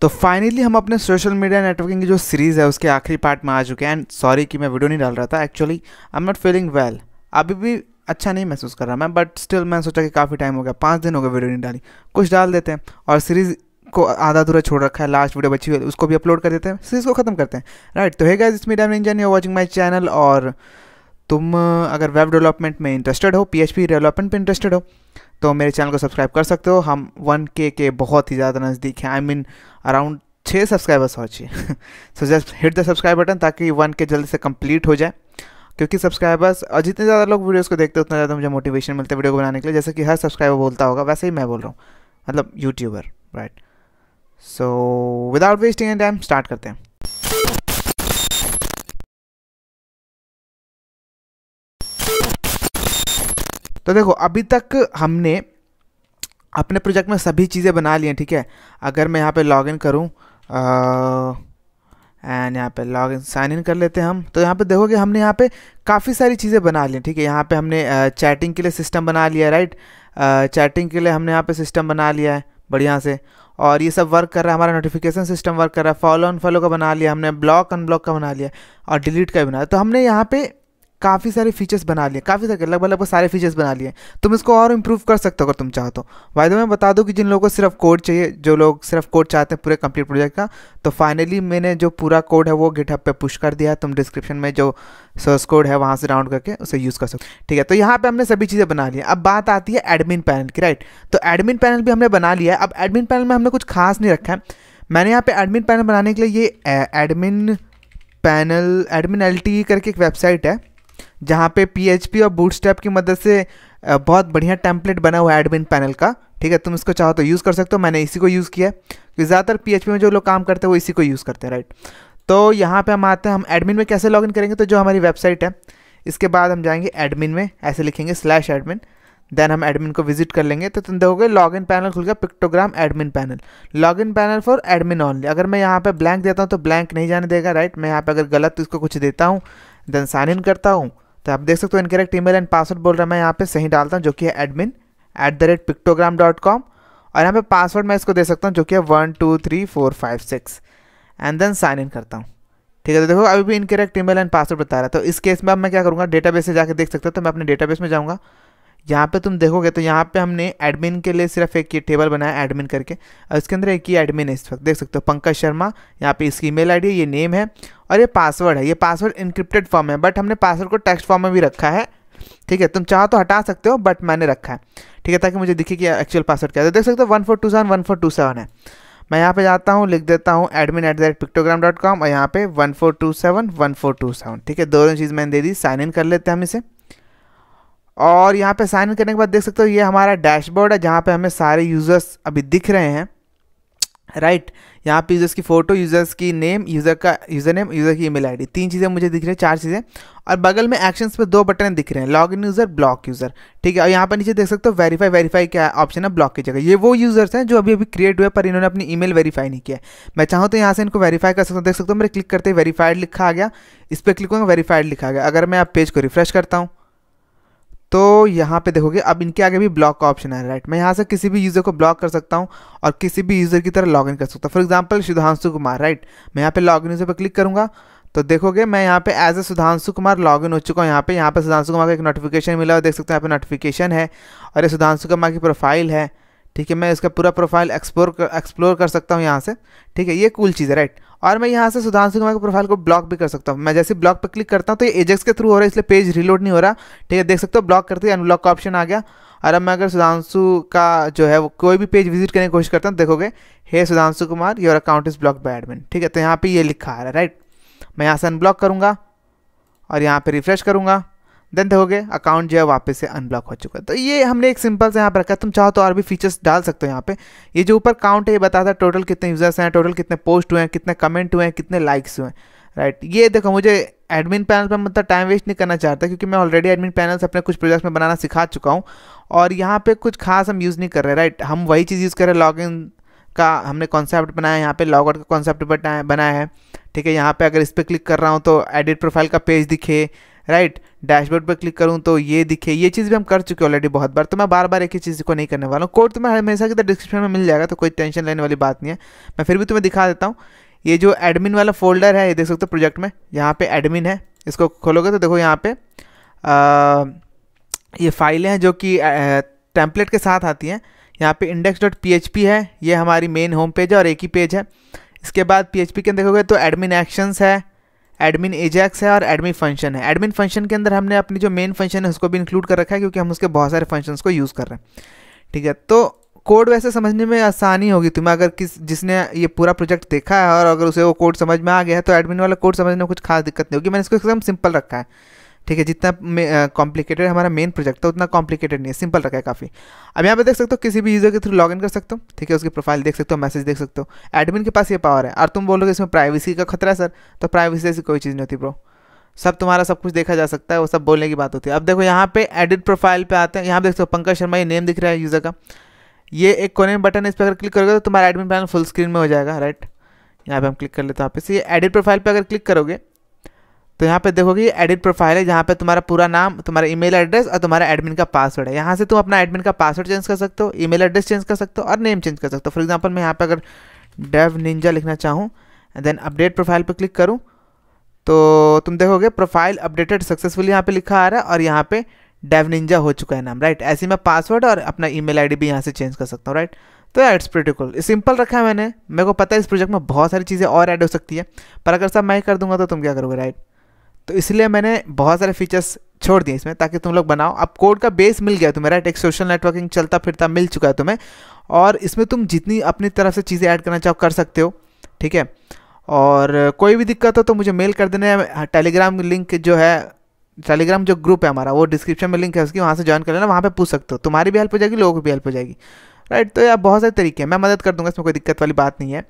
तो फाइनली हम अपने सोशल मीडिया नेटवर्किंग की जो सीरीज़ है उसके आखिरी पार्ट में आ चुके हैं एंड सॉरी कि मैं वीडियो नहीं डाल रहा था actually I am not feeling well अभी भी अच्छा नहीं महसूस कर रहा मैं बट स्टिल मैंने सोचा कि काफ़ी टाइम हो गया पाँच दिन हो गए वीडियो नहीं डाली कुछ डाल देते हैं और सीरीज़ को आधा अधूरा छोड़ रखा है लास्ट वीडियो बची हुई उसको भी अपलोड कर देते हैं सीरीज़ को खत्म करते हैं राइट तो है इस मीडिया में इंजन यू वॉचिंग माई चैनल और तुम अगर वेब डेवलपमेंट में इंटरेस्टेड हो पी एच डेवलपमेंट पर इंटरेस्टेड हो तो मेरे चैनल को सब्सक्राइब कर सकते हो हम वन के के बहुत ही ज़्यादा नज़दीक हैं आई मीन अराउंड छः सब्सक्राइबर्स हो चाहिए so just hit the subscribe button ताकि वन के जल्दी से कंप्लीट हो जाए क्योंकि सब्सक्राइबर्स और जितने ज़्यादा लोग वीडियोस को देखते हैं उतना ज़्यादा मुझे मोटिवेशन मिलता है वीडियो को बनाने के लिए जैसे कि हर सब्सक्राइबर बोलता होगा वैसे ही मैं बोल रहा हूँ मतलब YouTuber right so without wasting an time start करते हैं तो देखो अभी तक हमने अपने प्रोजेक्ट में सभी चीज़ें बना ली हैं ठीक है अगर मैं यहाँ पे लॉग इन करूँ एंड यहाँ पे लॉग इन साइन इन कर लेते हैं हम तो यहाँ पे देखोगे हमने यहाँ पे काफ़ी सारी चीज़ें बना ली ठीक है यहाँ पे हमने चैटिंग के लिए सिस्टम बना लिया राइट चैटिंग के लिए हमने यहाँ पे सिस्टम बना लिया है बढ़िया से और ये सब वर्क कर रहा है हमारा नोटिफिकेशन सिस्टम वर्क कर रहा है फॉलो अनफॉलो फॉलो का बना लिया हमने ब्लॉक अनब्लॉक का बना लिया और डिलीट का भी बना तो हमने यहाँ पर काफ़ी सारे फीचर्स बना लिए काफ़ी सारे लगभग लगभग सारे फीचर्स बना लिए तुम इसको और इम्प्रूव कर सकते हो अगर तुम चाहो तो वायदे मैं बता दूँ कि जिन लोगों को सिर्फ कोड चाहिए जो लोग सिर्फ कोड चाहते हैं पूरे कंप्लीट प्रोजेक्ट का तो फाइनली मैंने जो पूरा कोड है वो गिटहब पे पुश कर दिया है तुम डिस्क्रिप्शन में जो सोर्स कोड है वहाँ से डाउनलोड करके उसे यूज़ कर सकते हो ठीक है तो यहाँ पर हमने सभी चीज़ें बना ली अब बात आती है एडमिन पैनल की राइट तो एडमिन पैनल भी हमने बना लिया है अब एडमिन पैनल में हमने कुछ खास नहीं रखा है मैंने यहाँ पे एडमिन पैनल बनाने के लिए ये एडमिन पैनल एडमिन एल करके एक वेबसाइट है जहाँ पे पी और Bootstrap की मदद से बहुत बढ़िया टेम्पलेट बना हुआ है एडमिन पैनल का ठीक है तुम इसको चाहो तो यूज़ कर सकते हो मैंने इसी को यूज़ किया है ज़्यादातर पी में जो लोग काम करते हैं वो इसी को यूज़ करते हैं राइट तो यहाँ पे हम आते हैं हम एडमिन में कैसे लॉगिन करेंगे तो जो हमारी वेबसाइट है इसके बाद हम जाएंगे एडमिन में ऐसे लिखेंगे स्लैश एडमिन देन हम एडमिन को विजिट कर लेंगे तो तुम देखोगे लॉगिन पैनल खुल गया Pictogram admin panel login panel for admin only अगर मैं यहाँ पे ब्लैंक देता हूँ तो ब्लैंक नहीं जाने देगा राइट मैं यहाँ पे अगर गलत तो इसको कुछ देता हूँ देन साइन इन करता हूँ तो आप देख सकते हो इनकरेक्ट ईमेल एंड पासवर्ड बोल रहा है मैं यहाँ पे सही डालता हूँ जो कि है admin at the rate Pictogram dot com और यहाँ पे पासवर्ड मैं इसको दे सकता हूँ जो कि है one two three four five six and then sign in करता हूँ ठीक है तो देखो अभी भी इनकरेक्ट ईमेल एंड पासवर्ड बता रहा है तो इस केस में अब मैं क्या करूँगा बेस से जाकर देख सकता हूँ तो मैं अपने डेटाबेस में जाऊँगा यहाँ पे तुम देखोगे तो यहाँ पे हमने एडमिन के लिए सिर्फ एक ही टेबल बनाया एडमिन करके और इसके अंदर एक ही एडमिन है इस वक्त देख सकते हो पंकज शर्मा यहाँ पे इसकी ईमेल आईडी है ये नेम है और ये पासवर्ड है ये पासवर्ड इनक्रिप्टेड फॉर्म है बट हमने पासवर्ड को टेक्स्ट फॉर्म में भी रखा है ठीक है तुम चाहो तो हटा सकते हो बट मैंने रखा है ठीक है ताकि मुझे दिखे कि एक्चुअल पासवर्ड क्या है तो देख सकते हो one four two seven one four two seven है मैं यहाँ पे जाता हूँ लिख देता हूँ admin at the rate Pictogram dot com और यहाँ पे one four two seven one four two seven ठीक है दोनों चीज़ मैंने दे दी साइन इन कर लेते हैं हम इसे और यहाँ पे साइन इन करने के बाद देख सकते हो ये हमारा डैशबोर्ड है जहाँ पे हमें सारे यूज़र्स अभी दिख रहे हैं राइट right. यहाँ पे यूज़र्स की फ़ोटो यूज़र्स की नेम यूज़र का यूज़र नेम यूज़र की ईमेल आईडी तीन चीज़ें मुझे दिख रही हैं चार चीज़ें और बगल में एक्शंस पे दो बटन दिख रहे हैं log in user block user ठीक है और यहाँ पर नीचे देख सकते हो वेरीफाई वेरीफाई क्या ऑप्शन है ब्लॉक की जगह ये वो यूज़र्स हैं जो अभी अभी क्रिएट हुए पर इन्होंने अपनी ईमेल वेरीफाई नहीं किया मैं चाहूँ तो यहाँ से इनको वेरीफाई कर सकता हूँ देख सकते हो मेरे क्लिक करते वेरीफाइड लिखा आ गया इस पर क्लिक करूँगा वेरीफाइड लिखा गया अगर मैं आप पेज को रिफ्रेश करता हूँ तो यहाँ पे देखोगे अब इनके आगे भी ब्लॉक का ऑप्शन है राइट मैं यहाँ से किसी भी यूज़र को ब्लॉक कर सकता हूँ और किसी भी यूज़र की तरह लॉगिन कर सकता हूँ for example Sudhanshu Kumar right मैं यहाँ पे लॉगिन यूज़र पर क्लिक करूँगा तो देखोगे मैं यहाँ पे as a Sudhanshu Kumar login हो चुका हूँ यहाँ पे यहाँ पर सुधांशु कुमार का एक नोटिफिकेशन मिला और देख सकते हैं यहाँ पर नोटिफिकेशन है और ये सुधांशु कुमार की प्रोफाइल है ठीक है मैं इसका पूरा प्रोफाइल एक्सप्लोर कर एक्सप्लोर कर सकता हूँ यहाँ से ठीक है ये कूल चीज़ है राइट और मैं यहाँ से सुधांशु कुमार के प्रोफाइल को ब्लॉक भी कर सकता हूँ मैं जैसे ब्लॉक पर क्लिक करता हूँ तो ये एजेक्स के थ्रू हो रहा है इसलिए पेज रिलोड नहीं हो रहा ठीक है देख सकते हो ब्लॉक करते ही अनब्लॉक का ऑप्शन आ गया और अब मैं अगर सुधांशु का जो है वो कोई भी पेज विजिट करने की कोशिश करता हूँ देखोगे hey Sudhanshu Kumar your account is block by admin ठीक है तो यहाँ पर ये लिखा आ रहा है राइट मैं यहाँ से अनब्लॉक करूँगा और यहाँ पर रिफ्रेश करूँगा देन देखोगे अकाउंट जो है वापस से अनब्लॉक हो चुका है तो ये हमने एक सिंपल से यहाँ पर रखा तुम चाहो तो और भी फीचर्स डाल सकते हो यहाँ पे ये जो ऊपर काउंट है ये बताता है टोटल कितने यूजर्स हैं टोटल कितने पोस्ट हुए हैं कितने कमेंट हुए हैं कितने लाइक्स हुए हैं राइट ये देखो मुझे एडमिन पैनल पर मतलब टाइम वेस्ट नहीं करना चाहता क्योंकि मैं ऑलरेडी एडमिन पैनल से अपने कुछ प्रोजेक्ट्स में बनाना सिखा चुका हूँ और यहाँ पर कुछ खास हम यूज़ नहीं कर रहे राइट हम वही चीज़ यूज़ कर रहे हैं इन का हमने कॉन्सेप्ट बनाया है यहाँ पर लॉगआउट का कॉन्सेप्ट बनाया है ठीक है यहाँ पर अगर इस पर क्लिक कर रहा हूँ तो एडिट प्रोफाइल का पेज दिखे राइट डैशबोर्ड पर क्लिक करूँ तो ये दिखे ये चीज़ भी हम कर चुके ऑलरेडी बहुत बार तो मैं बार बार एक ही चीज़ को नहीं करने वाला हूँ कोड तुम्हें तो हमेशा की तरह डिस्क्रिप्शन में मिल जाएगा तो कोई टेंशन लेने वाली बात नहीं है मैं फिर भी तुम्हें दिखा देता हूँ ये जो एडमिन वाला फोल्डर है ये देख सकते हो प्रोजेक्ट में यहाँ पे एडमिन है इसको खोलोगे तो देखो यहाँ पे आ, ये फाइलें हैं जो कि टेम्पलेट के साथ आती हैं यहाँ पे index dot P H P है ये हमारी मेन होम पेज है और एक ही पेज है इसके बाद पी एच पी के देखोगे तो एडमिन एक्शंस है एडमिन एजैक्स है और एडमिन फंक्शन है एडमिन फंक्शन के अंदर हमने अपनी जो मेन फंक्शन है उसको भी इंक्लूड कर रखा है क्योंकि हम उसके बहुत सारे फंक्शंस को यूज़ कर रहे हैं ठीक है तो कोड वैसे समझने में आसानी होगी तुम्हें अगर किस जिसने ये पूरा प्रोजेक्ट देखा है और अगर उसे वो कोड समझ में आ गया है तो एडमिन वाला कोड समझने में कुछ खास दिक्कत नहीं होगी मैंने इसको एकदम सिंपल रखा है ठीक है जितना कॉम्प्लिकेटेड हमारा मेन प्रोजेक्ट था उतना कॉम्प्लिकेटेड नहीं है सिंपल रखा है काफ़ी अब यहाँ पे देख सकते हो किसी भी यूज़र के थ्रू लॉगिन कर सकते हो ठीक है उसकी प्रोफाइल देख सकते हो मैसेज देख सकते हो एडमिन के पास ये पावर है और तुम बोलोगे इसमें प्राइवेसी का खतरा है सर तो प्राइवेसी ऐसी कोई चीज़ नहीं होती ब्रो सब तुम्हारा सब कुछ देखा जा सकता है वो सब बोलने की बात होती है अब देखो यहाँ पे एडिट प्रोफाइल पे आते हैं यहाँ देख सकते हो पंकज शर्मा ये नेम दिख रहा है यूज़र का ये एक कोने में बटन इस पर अगर क्लिक करोगे तो तुम्हारा एडमिन पैनल फुल स्क्रीन में हो जाएगा राइट यहाँ पे हम क्लिक कर लेते हैं आप इसे एडिट प्रोफाइल पे अगर क्लिक करोगे तो यहाँ पे देखोगे एडिट प्रोफाइल है जहाँ पे तुम्हारा पूरा नाम तुम्हारा ईमेल एड्रेस और तुम्हारा एडमिन का पासवर्ड है यहाँ से तुम अपना एडमिन का पासवर्ड चेंज कर सकते हो ईमेल एड्रेस चेंज कर सकते हो और नेम चेंज कर सकते हो फॉर एग्जांपल मैं यहाँ पे अगर डेव निंजा लिखना चाहूँ देन अपडेट प्रोफाइल पर क्लिक करूँ तो तुम देखोगे प्रोफाइल अपडेटेड सक्सेसफुली यहाँ पर लिखा आ रहा है और यहाँ पर डेव निंजा हो चुका है नाम राइट ऐसे मैं पासवर्ड और अपना ई मेल भी यहाँ से चेंज कर सकता हूँ राइट तो यार इट्स प्रोटोकॉल सिंपल रखा है मैंने मेरे को पता है इस प्रोजेक्ट में बहुत सारी चीज़ें और ऐड हो सकती है पर अगर सब मैं कर दूंगा तो तुम क्या करोगे राइट तो इसलिए मैंने बहुत सारे फीचर्स छोड़ दिए इसमें ताकि तुम लोग बनाओ अब कोड का बेस मिल गया तुम्हें राइट एक सोशल नेटवर्किंग चलता फिरता मिल चुका है तुम्हें और इसमें तुम जितनी अपनी तरफ से चीज़ें ऐड करना चाहो कर सकते हो ठीक है और कोई भी दिक्कत हो तो मुझे मेल कर देना टेलीग्राम लिंक जो है टेलीग्राम जो ग्रुप है हमारा वो डिस्क्रिप्शन में लिंक है उसकी वहाँ से ज्वाइन कर लेना वहाँ पे पूछ सकते हो तुम्हारी भी हेल्प हो जाएगी लोगों की भी हेल्प हो जाएगी राइट तो यार बहुत सारे तरीके हैं मैं मदद कर दूँगा इसमें कोई दिक्कत वाली बात नहीं है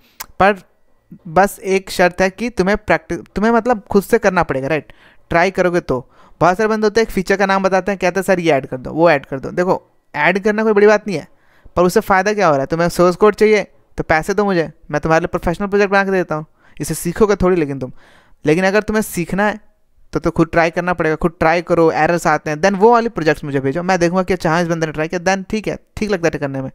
पर बस एक शर्त है कि तुम्हें प्रैक्टिस तुम्हें मतलब खुद से करना पड़ेगा राइट ट्राई करोगे तो बहुत सारे बंदे होते हैं एक फीचर का नाम बताते हैं कहते हैं सर ये ऐड कर दो वो ऐड कर दो देखो ऐड करना कोई बड़ी बात नहीं है पर उससे फ़ायदा क्या हो रहा है तुम्हें सोर्स कोड चाहिए तो पैसे दो मुझे मैं तुम्हारे लिए प्रोफेशनल प्रोजेक्ट बना के देता हूँ इसे सीखोगे थोड़ी लेकिन तुम लेकिन अगर तुम्हें सीखना है तो तो खुद ट्राई करना पड़ेगा खुद ट्राई करो एरर्स आते हैं देन वो वाले प्रोजेक्ट्स मुझे भेजो मैं देखूँगा कि अच्छा हाँ, इस बंदे ने ट्राई किया देन ठीक है ठीक लगता है करने में